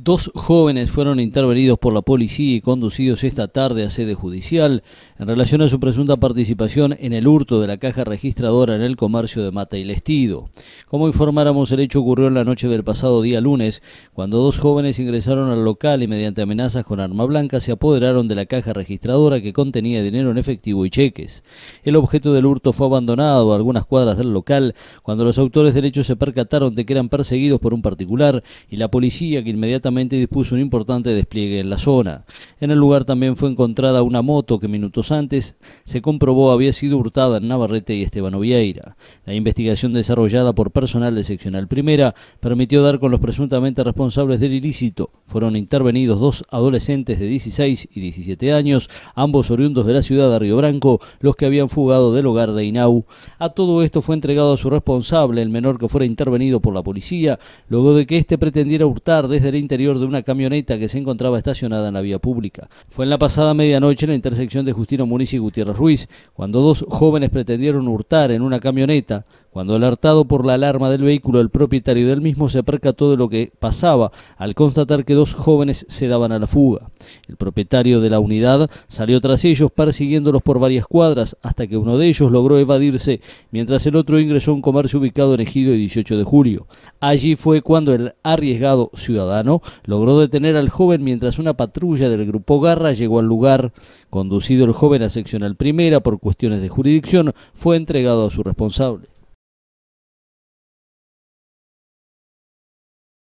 Dos jóvenes fueron intervenidos por la policía y conducidos esta tarde a sede judicial en relación a su presunta participación en el hurto de la caja registradora en el comercio de Mata y Lestido. Como informáramos, el hecho ocurrió en la noche del pasado día lunes, cuando dos jóvenes ingresaron al local y mediante amenazas con arma blanca se apoderaron de la caja registradora que contenía dinero en efectivo y cheques. El objeto del hurto fue abandonado a algunas cuadras del local cuando los autores del hecho se percataron de que eran perseguidos por un particular y la policía que inmediatamente dispuso un importante despliegue en la zona. En el lugar también fue encontrada una moto que minutos antes se comprobó había sido hurtada en Navarrete y Esteban Ovieira. La investigación desarrollada por personal de seccional primera permitió dar con los presuntamente responsables del ilícito. Fueron intervenidos dos adolescentes de 16 y 17 años, ambos oriundos de la ciudad de Río Branco, los que habían fugado del hogar de Inau. A todo esto fue entregado a su responsable, el menor que fuera intervenido por la policía, luego de que éste pretendiera hurtar desde el interior de una camioneta que se encontraba estacionada en la vía pública. Fue en la pasada medianoche en la intersección de Justino Muniz y Gutiérrez Ruiz, cuando dos jóvenes pretendieron hurtar en una camioneta cuando alertado por la alarma del vehículo, el propietario del mismo se percató de lo que pasaba al constatar que dos jóvenes se daban a la fuga. El propietario de la unidad salió tras ellos persiguiéndolos por varias cuadras hasta que uno de ellos logró evadirse mientras el otro ingresó a un comercio ubicado en Ejido el 18 de julio. Allí fue cuando el arriesgado ciudadano logró detener al joven mientras una patrulla del grupo Garra llegó al lugar. Conducido el joven a seccional primera por cuestiones de jurisdicción, fue entregado a su responsable.